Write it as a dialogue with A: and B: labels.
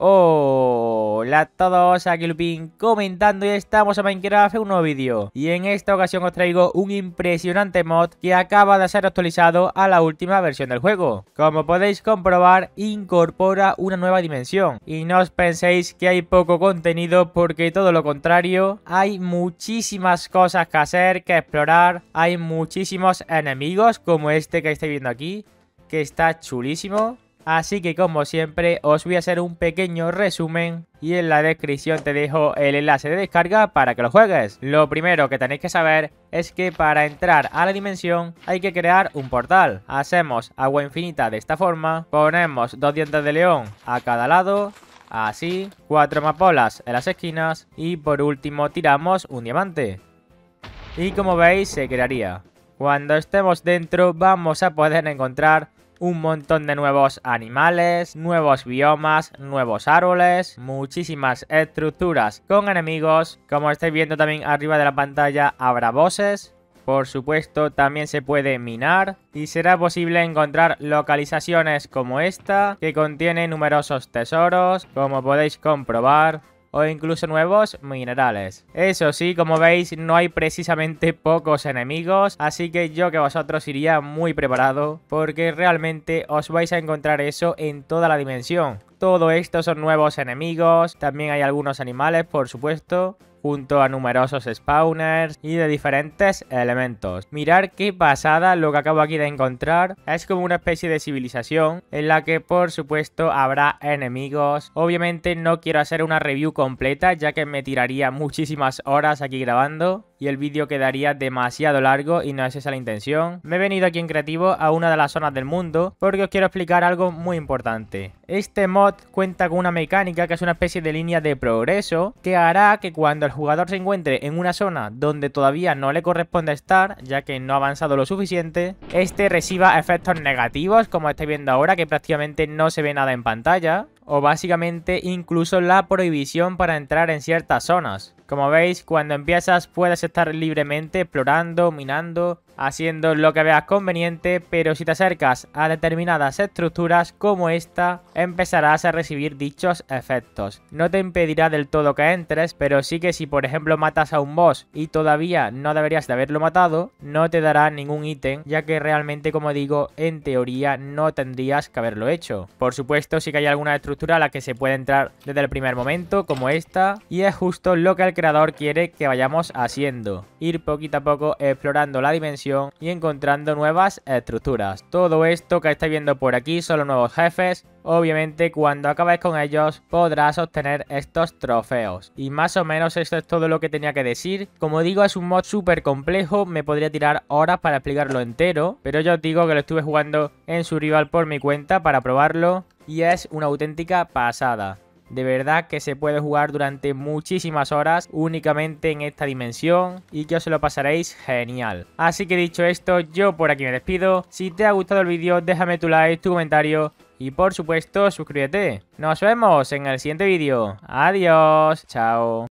A: Hola a todos, aquí Lupin comentando y estamos a Minecraft un nuevo vídeo Y en esta ocasión os traigo un impresionante mod que acaba de ser actualizado a la última versión del juego Como podéis comprobar, incorpora una nueva dimensión Y no os penséis que hay poco contenido porque todo lo contrario Hay muchísimas cosas que hacer, que explorar Hay muchísimos enemigos como este que estáis viendo aquí Que está chulísimo Así que como siempre os voy a hacer un pequeño resumen y en la descripción te dejo el enlace de descarga para que lo juegues. Lo primero que tenéis que saber es que para entrar a la dimensión hay que crear un portal. Hacemos agua infinita de esta forma, ponemos dos dientes de león a cada lado así, cuatro mapolas en las esquinas y por último tiramos un diamante. Y como veis se crearía. Cuando estemos dentro vamos a poder encontrar un montón de nuevos animales, nuevos biomas, nuevos árboles, muchísimas estructuras con enemigos. Como estáis viendo también arriba de la pantalla habrá voces, Por supuesto también se puede minar y será posible encontrar localizaciones como esta que contiene numerosos tesoros como podéis comprobar o incluso nuevos minerales. Eso sí, como veis, no hay precisamente pocos enemigos, así que yo que vosotros iría muy preparado, porque realmente os vais a encontrar eso en toda la dimensión. Todo esto son nuevos enemigos, también hay algunos animales, por supuesto, junto a numerosos spawners y de diferentes elementos. Mirar qué pasada lo que acabo aquí de encontrar. Es como una especie de civilización en la que por supuesto habrá enemigos. Obviamente no quiero hacer una review completa ya que me tiraría muchísimas horas aquí grabando y el vídeo quedaría demasiado largo y no es esa la intención. Me he venido aquí en creativo a una de las zonas del mundo porque os quiero explicar algo muy importante. Este mod cuenta con una mecánica que es una especie de línea de progreso que hará que cuando el jugador se encuentre en una zona donde todavía no le corresponde estar, ya que no ha avanzado lo suficiente, este reciba efectos negativos como estáis viendo ahora que prácticamente no se ve nada en pantalla o básicamente incluso la prohibición para entrar en ciertas zonas. Como veis, cuando empiezas puedes estar libremente explorando, minando, haciendo lo que veas conveniente, pero si te acercas a determinadas estructuras como esta, empezarás a recibir dichos efectos. No te impedirá del todo que entres, pero sí que si por ejemplo matas a un boss y todavía no deberías de haberlo matado, no te dará ningún ítem, ya que realmente como digo, en teoría no tendrías que haberlo hecho. Por supuesto, sí que hay alguna estructura a la que se puede entrar desde el primer momento, como esta, y es justo lo que el creador quiere que vayamos haciendo, ir poquito a poco explorando la dimensión y encontrando nuevas estructuras. Todo esto que estáis viendo por aquí son los nuevos jefes, Obviamente cuando acabes con ellos podrás obtener estos trofeos. Y más o menos eso es todo lo que tenía que decir. Como digo es un mod súper complejo, me podría tirar horas para explicarlo entero. Pero yo os digo que lo estuve jugando en su rival por mi cuenta para probarlo y es una auténtica pasada. De verdad que se puede jugar durante muchísimas horas únicamente en esta dimensión y que os lo pasaréis genial. Así que dicho esto, yo por aquí me despido. Si te ha gustado el vídeo, déjame tu like, tu comentario y por supuesto suscríbete. Nos vemos en el siguiente vídeo. Adiós, chao.